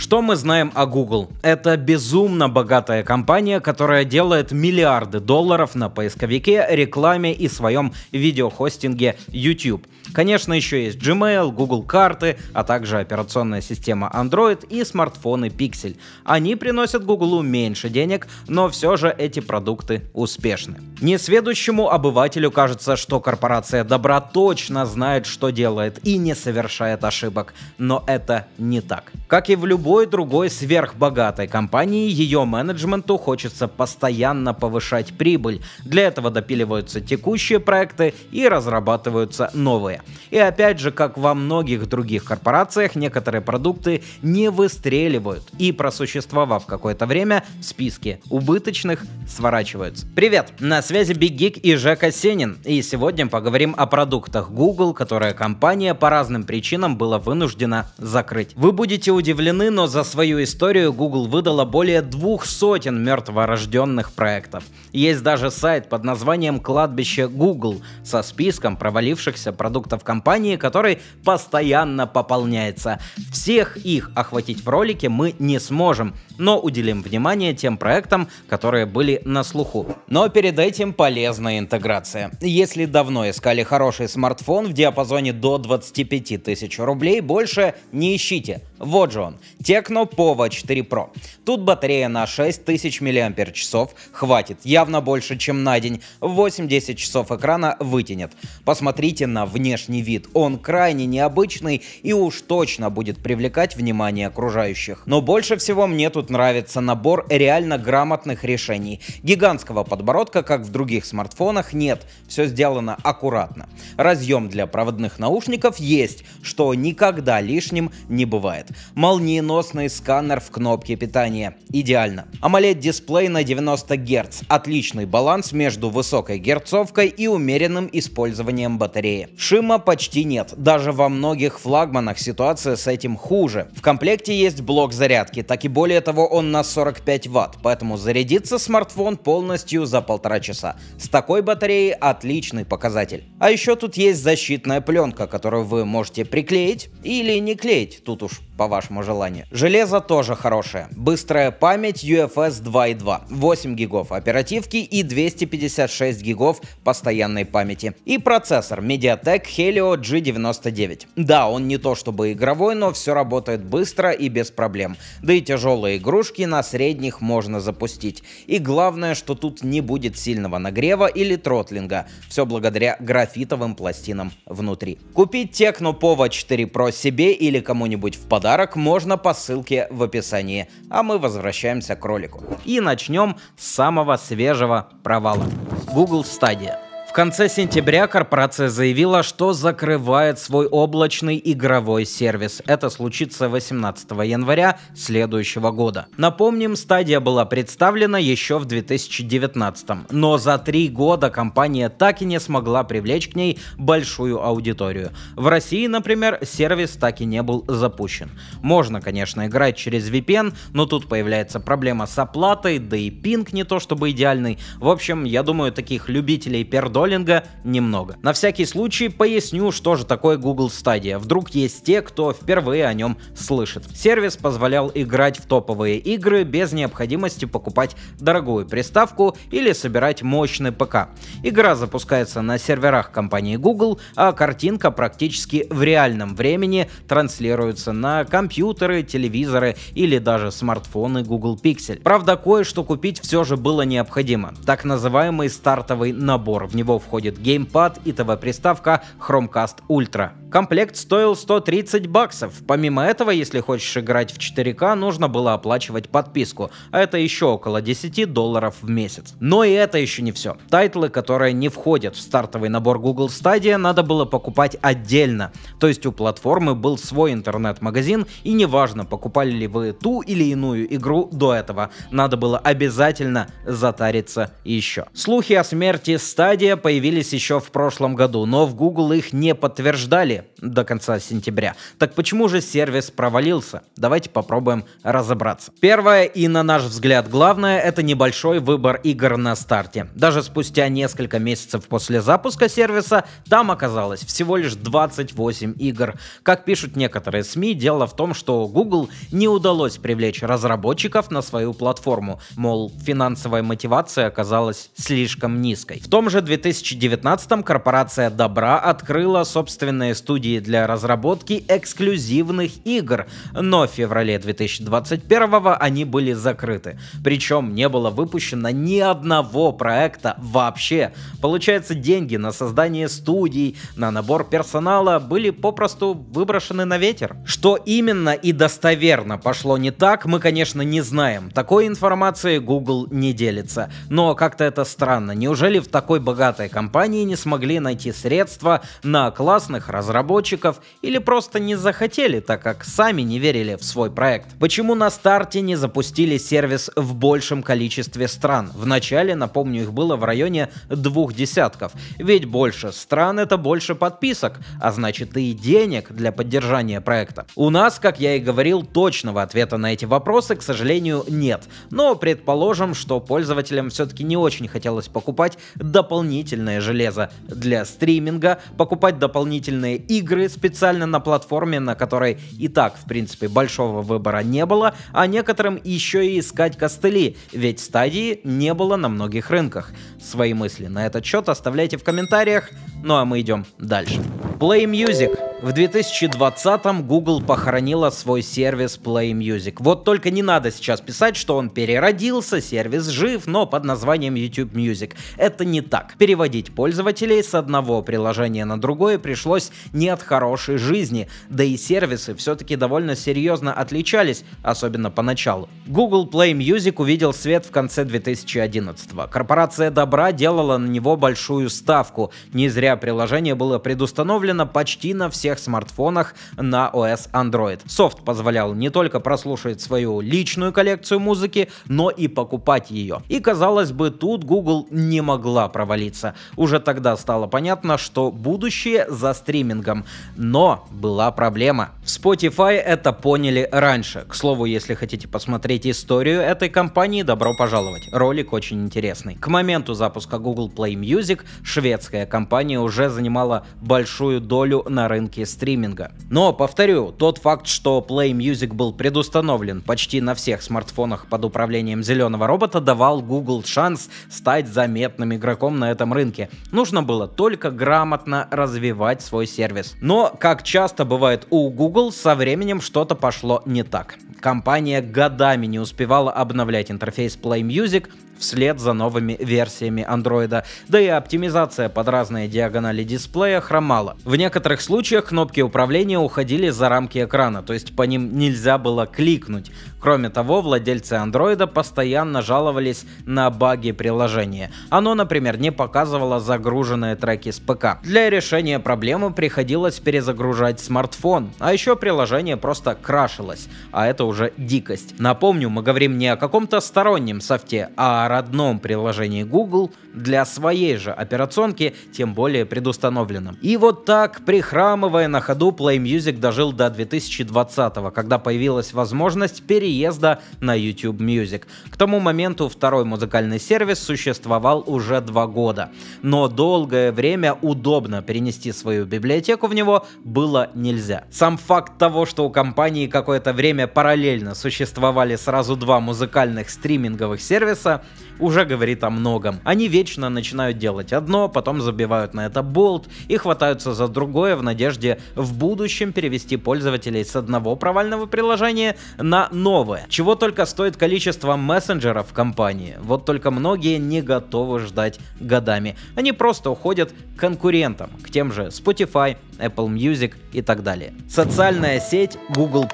Что мы знаем о Google? Это безумно богатая компания, которая делает миллиарды долларов на поисковике, рекламе и своем видеохостинге YouTube. Конечно, еще есть Gmail, Google карты, а также операционная система Android и смартфоны Pixel. Они приносят Google меньше денег, но все же эти продукты успешны. Несведущему обывателю кажется, что корпорация добра точно знает, что делает и не совершает ошибок, но это не так. Как и в любом любой другой сверхбогатой компании ее менеджменту хочется постоянно повышать прибыль. Для этого допиливаются текущие проекты и разрабатываются новые. И опять же, как во многих других корпорациях, некоторые продукты не выстреливают и просуществовав какое-то время в списке убыточных сворачиваются. Привет, на связи Big Geek и Жека Сенин. И сегодня поговорим о продуктах Google, которые компания по разным причинам была вынуждена закрыть. Вы будете удивлены, но но за свою историю Google выдала более двух сотен мертворожденных проектов. Есть даже сайт под названием «Кладбище Google» со списком провалившихся продуктов компании, который постоянно пополняется. Всех их охватить в ролике мы не сможем, но уделим внимание тем проектам, которые были на слуху. Но перед этим полезная интеграция. Если давно искали хороший смартфон в диапазоне до 25 тысяч рублей, больше не ищите – вот же он, Tecno Pova 4 Pro. Тут батарея на 6000 мАч, хватит явно больше, чем на день, 8-10 часов экрана вытянет. Посмотрите на внешний вид, он крайне необычный и уж точно будет привлекать внимание окружающих. Но больше всего мне тут нравится набор реально грамотных решений. Гигантского подбородка, как в других смартфонах, нет, все сделано аккуратно. Разъем для проводных наушников есть, что никогда лишним не бывает молниеносный сканер в кнопке питания. Идеально. AMOLED-дисплей на 90 Гц. Отличный баланс между высокой герцовкой и умеренным использованием батареи. Шима почти нет. Даже во многих флагманах ситуация с этим хуже. В комплекте есть блок зарядки, так и более того он на 45 Вт, поэтому зарядится смартфон полностью за полтора часа. С такой батареей отличный показатель. А еще тут есть защитная пленка, которую вы можете приклеить или не клеить, тут уж по вашему желанию. Железо тоже хорошее. Быстрая память UFS 2.2, 8 гигов оперативки и 256 гигов постоянной памяти. И процессор Mediatek Helio G99. Да, он не то чтобы игровой, но все работает быстро и без проблем. Да и тяжелые игрушки на средних можно запустить. И главное, что тут не будет сильного нагрева или тротлинга. Все благодаря графитовым пластинам внутри. Купить Tecno Pova 4 Pro себе или кому-нибудь в подарок подарок можно по ссылке в описании. А мы возвращаемся к ролику. И начнем с самого свежего провала. Google Stadia. В конце сентября корпорация заявила, что закрывает свой облачный игровой сервис. Это случится 18 января следующего года. Напомним, стадия была представлена еще в 2019, но за три года компания так и не смогла привлечь к ней большую аудиторию. В России, например, сервис так и не был запущен. Можно, конечно, играть через VPN, но тут появляется проблема с оплатой, да и пинг не то чтобы идеальный. В общем, я думаю, таких любителей пердо доллинга немного. На всякий случай поясню, что же такое Google Stadia. Вдруг есть те, кто впервые о нем слышит. Сервис позволял играть в топовые игры без необходимости покупать дорогую приставку или собирать мощный ПК. Игра запускается на серверах компании Google, а картинка практически в реальном времени транслируется на компьютеры, телевизоры или даже смартфоны Google Pixel. Правда, кое-что купить все же было необходимо. Так называемый стартовый набор. В него него входит геймпад и ТВ-приставка Chromecast Ultra. Комплект стоил 130 баксов. Помимо этого, если хочешь играть в 4К, нужно было оплачивать подписку, а это еще около 10 долларов в месяц. Но и это еще не все. Тайтлы, которые не входят в стартовый набор Google Stadia, надо было покупать отдельно. То есть у платформы был свой интернет-магазин, и неважно, покупали ли вы ту или иную игру до этого, надо было обязательно затариться еще. Слухи о смерти Stadia появились еще в прошлом году, но в Google их не подтверждали до конца сентября. Так почему же сервис провалился? Давайте попробуем разобраться. Первое и, на наш взгляд, главное – это небольшой выбор игр на старте. Даже спустя несколько месяцев после запуска сервиса там оказалось всего лишь 28 игр. Как пишут некоторые СМИ, дело в том, что Google не удалось привлечь разработчиков на свою платформу, мол, финансовая мотивация оказалась слишком низкой. В том же 2000 2019 корпорация Добра открыла собственные студии для разработки эксклюзивных игр, но в феврале 2021 они были закрыты. Причем не было выпущено ни одного проекта вообще. Получается, деньги на создание студий, на набор персонала были попросту выброшены на ветер. Что именно и достоверно пошло не так, мы, конечно, не знаем. Такой информации Google не делится. Но как-то это странно. Неужели в такой богатой богатой компании не смогли найти средства на классных разработчиков или просто не захотели, так как сами не верили в свой проект. Почему на старте не запустили сервис в большем количестве стран? В начале, напомню, их было в районе двух десятков. Ведь больше стран это больше подписок, а значит и денег для поддержания проекта. У нас, как я и говорил, точного ответа на эти вопросы, к сожалению, нет. Но предположим, что пользователям все-таки не очень хотелось покупать дополнительные дополнительное железо для стриминга, покупать дополнительные игры специально на платформе, на которой и так, в принципе, большого выбора не было, а некоторым еще и искать костыли, ведь стадии не было на многих рынках. Свои мысли на этот счет оставляйте в комментариях, ну а мы идем дальше. Play Music. В 2020-м Google похоронила свой сервис Play Music. Вот только не надо сейчас писать, что он переродился, сервис жив, но под названием YouTube Music. Это не так. Перевод переводить пользователей с одного приложения на другое пришлось не от хорошей жизни, да и сервисы все-таки довольно серьезно отличались, особенно поначалу. Google Play Music увидел свет в конце 2011 -го. Корпорация добра делала на него большую ставку. Не зря приложение было предустановлено почти на всех смартфонах на OS Android. Софт позволял не только прослушать свою личную коллекцию музыки, но и покупать ее. И казалось бы, тут Google не могла провалиться. Уже тогда стало понятно, что будущее за стримингом. Но была проблема. В Spotify это поняли раньше. К слову, если хотите посмотреть историю этой компании, добро пожаловать. Ролик очень интересный. К моменту запуска Google Play Music шведская компания уже занимала большую долю на рынке стриминга. Но, повторю, тот факт, что Play Music был предустановлен почти на всех смартфонах под управлением зеленого робота, давал Google шанс стать заметным игроком на этом этом рынке. Нужно было только грамотно развивать свой сервис. Но, как часто бывает у Google, со временем что-то пошло не так. Компания годами не успевала обновлять интерфейс Play Music, вслед за новыми версиями Android, да и оптимизация под разные диагонали дисплея хромала. В некоторых случаях кнопки управления уходили за рамки экрана, то есть по ним нельзя было кликнуть. Кроме того, владельцы Android постоянно жаловались на баги приложения. Оно, например, не показывало загруженные треки с ПК. Для решения проблемы приходилось перезагружать смартфон, а еще приложение просто крашилось, а это уже дикость. Напомню, мы говорим не о каком-то стороннем софте, а о родном приложении Google для своей же операционки, тем более предустановленном. И вот так, прихрамывая на ходу, Play Music дожил до 2020, когда появилась возможность переезда на YouTube Music. К тому моменту второй музыкальный сервис существовал уже два года, но долгое время удобно перенести свою библиотеку в него было нельзя. Сам факт того, что у компании какое-то время параллельно существовали сразу два музыкальных стриминговых сервиса, уже говорит о многом. Они вечно начинают делать одно, потом забивают на это болт и хватаются за другое в надежде в будущем перевести пользователей с одного провального приложения на новое. Чего только стоит количество мессенджеров в компании. Вот только многие не готовы ждать годами. Они просто уходят к конкурентам, к тем же Spotify, Apple Music и так далее. Социальная сеть Google+.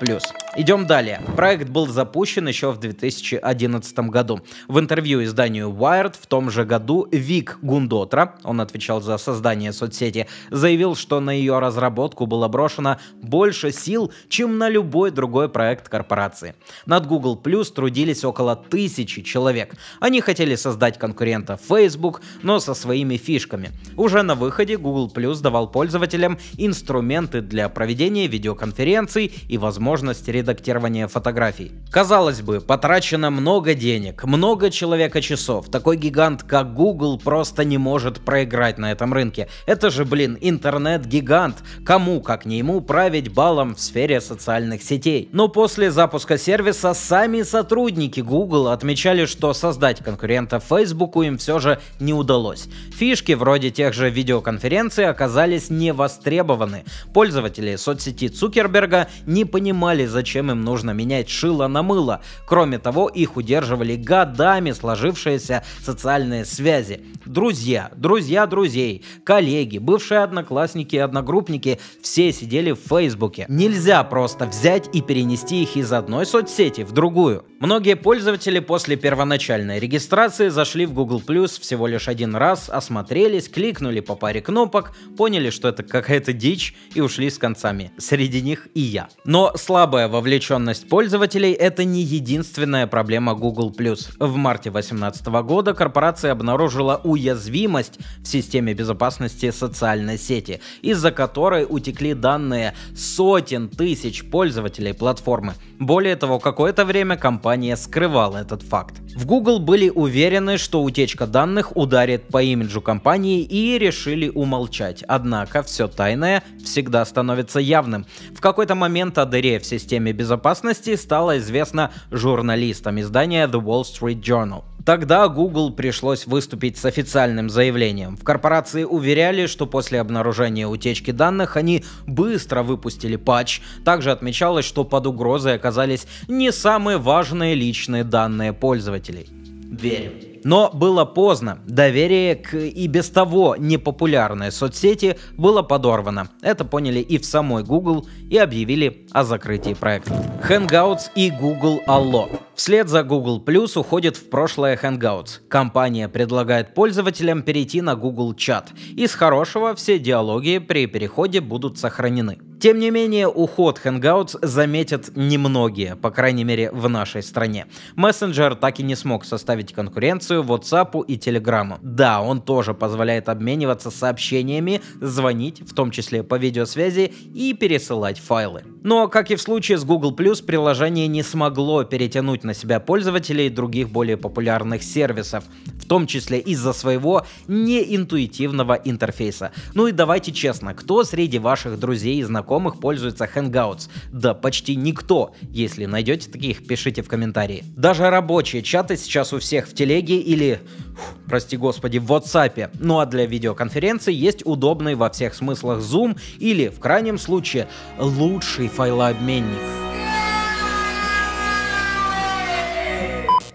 Идем далее. Проект был запущен еще в 2011 году. В интервью изданию Wired в том же году Вик Гундотра, он отвечал за создание соцсети, заявил, что на ее разработку было брошено больше сил, чем на любой другой проект корпорации. Над Google Plus трудились около тысячи человек. Они хотели создать конкурента Facebook, но со своими фишками. Уже на выходе Google Plus давал пользователям инструменты для проведения видеоконференций и возможность редактирования редактирования фотографий. Казалось бы, потрачено много денег, много человека часов. Такой гигант, как Google, просто не может проиграть на этом рынке. Это же, блин, интернет-гигант. Кому, как не ему, править балом в сфере социальных сетей. Но после запуска сервиса сами сотрудники Google отмечали, что создать конкурента Facebook им все же не удалось. Фишки вроде тех же видеоконференций оказались не востребованы. Пользователи соцсети Цукерберга не понимали, зачем зачем им нужно менять шило на мыло. Кроме того, их удерживали годами сложившиеся социальные связи. Друзья, друзья друзей, коллеги, бывшие одноклассники и одногруппники все сидели в Фейсбуке. Нельзя просто взять и перенести их из одной соцсети в другую. Многие пользователи после первоначальной регистрации зашли в Google Plus всего лишь один раз, осмотрелись, кликнули по паре кнопок, поняли, что это какая-то дичь и ушли с концами. Среди них и я. Но слабая вовлеченность пользователей — это не единственная проблема Google+. В марте 2018 года корпорация обнаружила уязвимость в системе безопасности социальной сети, из-за которой утекли данные сотен тысяч пользователей платформы. Более того, какое-то время компания скрывала этот факт. В Google были уверены, что утечка данных ударит по имиджу компании и решили умолчать. Однако все тайное всегда становится явным. В какой-то момент о дыре в системе мерами безопасности стало известно журналистам издания The Wall Street Journal. Тогда Google пришлось выступить с официальным заявлением. В корпорации уверяли, что после обнаружения утечки данных они быстро выпустили патч. Также отмечалось, что под угрозой оказались не самые важные личные данные пользователей. Верим. Но было поздно. Доверие к и без того непопулярной соцсети было подорвано. Это поняли и в самой Google, и объявили о закрытии проекта. Hangouts и Google Allo. Вслед за Google Plus уходит в прошлое Hangouts. Компания предлагает пользователям перейти на Google Chat. Из хорошего все диалоги при переходе будут сохранены. Тем не менее, уход Hangouts заметят немногие, по крайней мере в нашей стране. Мессенджер так и не смог составить конкуренцию WhatsApp и Telegram. Да, он тоже позволяет обмениваться сообщениями, звонить, в том числе по видеосвязи, и пересылать файлы. Но, как и в случае с Google+, приложение не смогло перетянуть на себя пользователей других более популярных сервисов, в том числе из-за своего неинтуитивного интерфейса. Ну и давайте честно, кто среди ваших друзей и знакомых пользуется Hangouts? Да почти никто. Если найдете таких, пишите в комментарии. Даже рабочие чаты сейчас у всех в телеге или, фу, прости господи, в WhatsApp. Ну а для видеоконференции есть удобный во всех смыслах Zoom или, в крайнем случае, лучший файлообменник.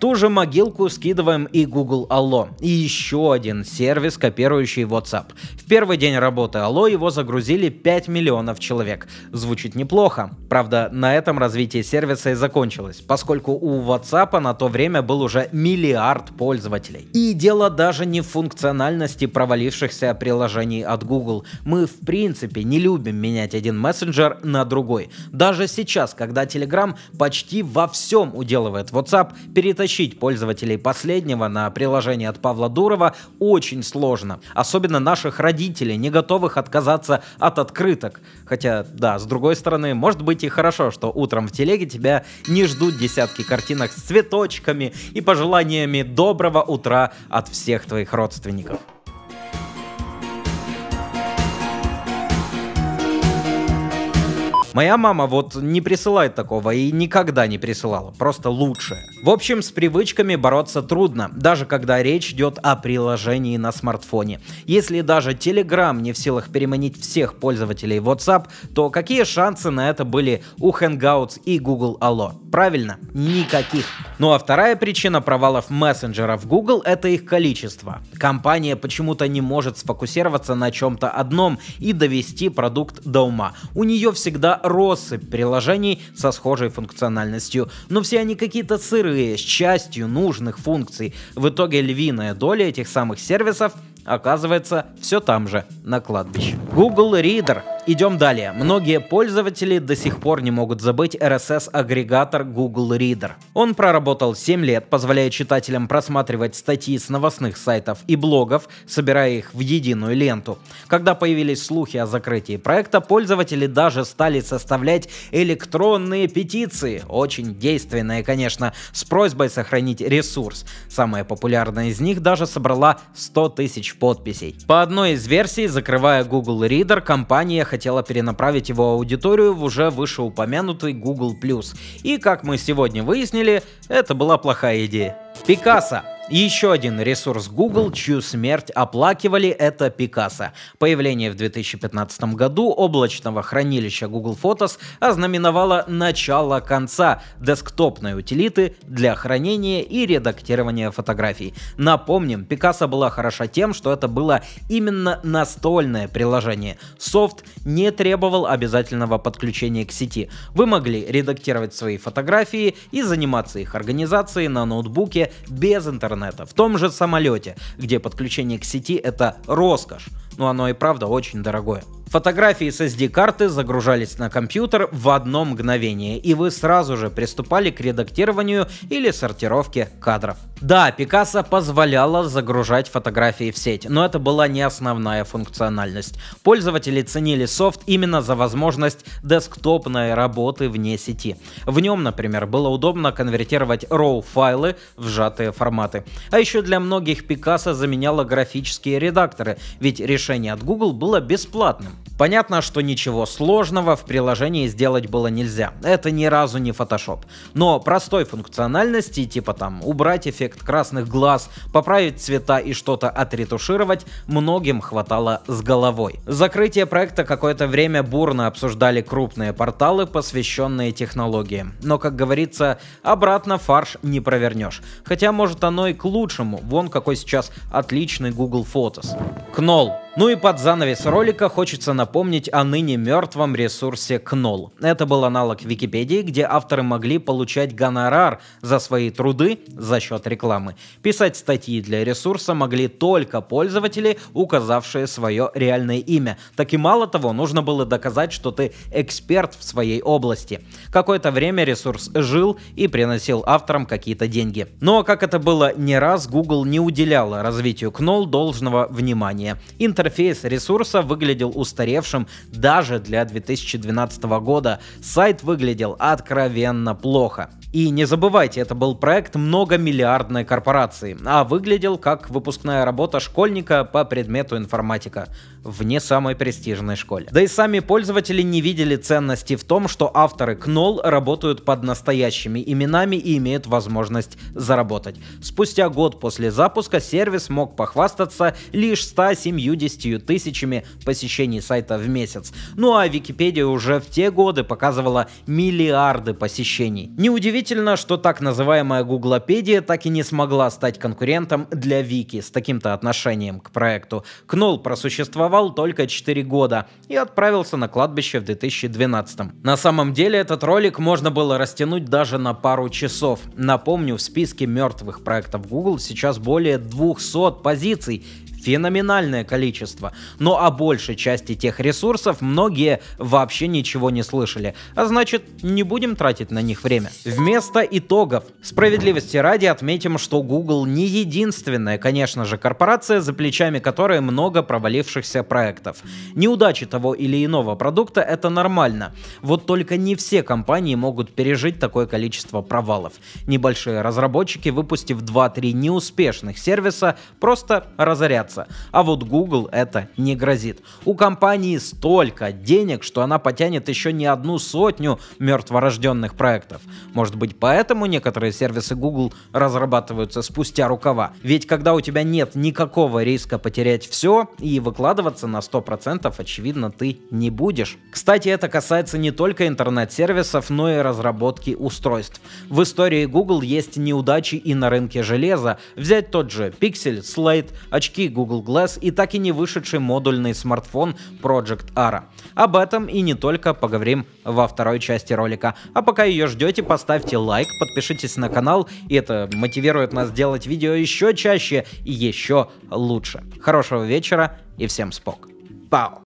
ту же могилку скидываем и Google Allo. И еще один сервис, копирующий WhatsApp. В первый день работы Allo его загрузили 5 миллионов человек. Звучит неплохо. Правда, на этом развитие сервиса и закончилось, поскольку у WhatsApp на то время был уже миллиард пользователей. И дело даже не в функциональности провалившихся приложений от Google. Мы в принципе не любим менять один мессенджер на другой. Даже сейчас, когда Telegram почти во всем уделывает WhatsApp, перетащить перетащить пользователей последнего на приложение от Павла Дурова очень сложно. Особенно наших родителей, не готовых отказаться от открыток. Хотя, да, с другой стороны, может быть и хорошо, что утром в телеге тебя не ждут десятки картинок с цветочками и пожеланиями доброго утра от всех твоих родственников. Моя мама вот не присылает такого и никогда не присылала, просто лучшее. В общем, с привычками бороться трудно, даже когда речь идет о приложении на смартфоне. Если даже Telegram не в силах переманить всех пользователей WhatsApp, то какие шансы на это были у Hangouts и Google Allo? Правильно, никаких. Ну а вторая причина провалов в Google – это их количество. Компания почему-то не может сфокусироваться на чем-то одном и довести продукт до ума. У нее всегда россыпь приложений со схожей функциональностью, но все они какие-то сырые, с частью нужных функций. В итоге львиная доля этих самых сервисов оказывается все там же, на кладбище. Google Reader Идем далее. Многие пользователи до сих пор не могут забыть RSS-агрегатор Google Reader. Он проработал 7 лет, позволяя читателям просматривать статьи с новостных сайтов и блогов, собирая их в единую ленту. Когда появились слухи о закрытии проекта, пользователи даже стали составлять электронные петиции, очень действенные, конечно, с просьбой сохранить ресурс. Самая популярная из них даже собрала 100 тысяч подписей. По одной из версий, закрывая Google Reader, компания хотела хотела перенаправить его аудиторию в уже вышеупомянутый Google+. И, как мы сегодня выяснили, это была плохая идея. Пикассо. Еще один ресурс Google, чью смерть оплакивали, это Пикассо. Появление в 2015 году облачного хранилища Google Photos ознаменовало начало конца десктопной утилиты для хранения и редактирования фотографий. Напомним, Пикассо была хороша тем, что это было именно настольное приложение. Софт не требовал обязательного подключения к сети. Вы могли редактировать свои фотографии и заниматься их организацией на ноутбуке без интернета, в том же самолете, где подключение к сети это роскошь, но оно и правда очень дорогое. Фотографии с SD-карты загружались на компьютер в одно мгновение, и вы сразу же приступали к редактированию или сортировке кадров. Да, Пикассо позволяла загружать фотографии в сеть, но это была не основная функциональность. Пользователи ценили софт именно за возможность десктопной работы вне сети. В нем, например, было удобно конвертировать RAW-файлы в сжатые форматы. А еще для многих Пикассо заменяла графические редакторы, ведь решение от Google было бесплатным. Понятно, что ничего сложного в приложении сделать было нельзя. Это ни разу не Photoshop. Но простой функциональности, типа там убрать эффект красных глаз, поправить цвета и что-то отретушировать, многим хватало с головой. Закрытие проекта какое-то время бурно обсуждали крупные порталы, посвященные технологиям. Но, как говорится, обратно фарш не провернешь. Хотя, может, оно и к лучшему. Вон какой сейчас отличный Google Photos. Кнол. Ну и под занавес ролика хочется напомнить о ныне мертвом ресурсе КНОЛ. Это был аналог Википедии, где авторы могли получать гонорар за свои труды за счет рекламы. Писать статьи для ресурса могли только пользователи, указавшие свое реальное имя. Так и мало того, нужно было доказать, что ты эксперт в своей области. Какое-то время ресурс жил и приносил авторам какие-то деньги. Но как это было не раз, Google не уделяла развитию КНОЛ должного внимания. Интернет интерфейс ресурса выглядел устаревшим даже для 2012 года. Сайт выглядел откровенно плохо. И не забывайте, это был проект многомиллиардной корпорации, а выглядел как выпускная работа школьника по предмету информатика в не самой престижной школе. Да и сами пользователи не видели ценности в том, что авторы Knoll работают под настоящими именами и имеют возможность заработать. Спустя год после запуска сервис мог похвастаться лишь 170 тысячами посещений сайта в месяц. Ну а Википедия уже в те годы показывала миллиарды посещений. Неудивительно, Неудивительно, что так называемая Гуглопедия так и не смогла стать конкурентом для Вики с таким-то отношением к проекту. Кнолл просуществовал только 4 года и отправился на кладбище в 2012. На самом деле этот ролик можно было растянуть даже на пару часов. Напомню, в списке мертвых проектов Google сейчас более 200 позиций, феноменальное количество. Но ну, о а большей части тех ресурсов многие вообще ничего не слышали, а значит не будем тратить на них время. Вместо итогов. Справедливости ради отметим, что Google не единственная, конечно же, корпорация, за плечами которой много провалившихся проектов. Неудачи того или иного продукта это нормально. Вот только не все компании могут пережить такое количество провалов. Небольшие разработчики, выпустив 2-3 неуспешных сервиса, просто разорятся боятся. А вот Google это не грозит. У компании столько денег, что она потянет еще не одну сотню мертворожденных проектов. Может быть поэтому некоторые сервисы Google разрабатываются спустя рукава. Ведь когда у тебя нет никакого риска потерять все и выкладываться на 100% очевидно ты не будешь. Кстати, это касается не только интернет-сервисов, но и разработки устройств. В истории Google есть неудачи и на рынке железа. Взять тот же Pixel, Slate, очки Google Google Glass и так и не вышедший модульный смартфон Project Ara. Об этом и не только поговорим во второй части ролика. А пока ее ждете, поставьте лайк, подпишитесь на канал, и это мотивирует нас делать видео еще чаще и еще лучше. Хорошего вечера и всем спок. Пау!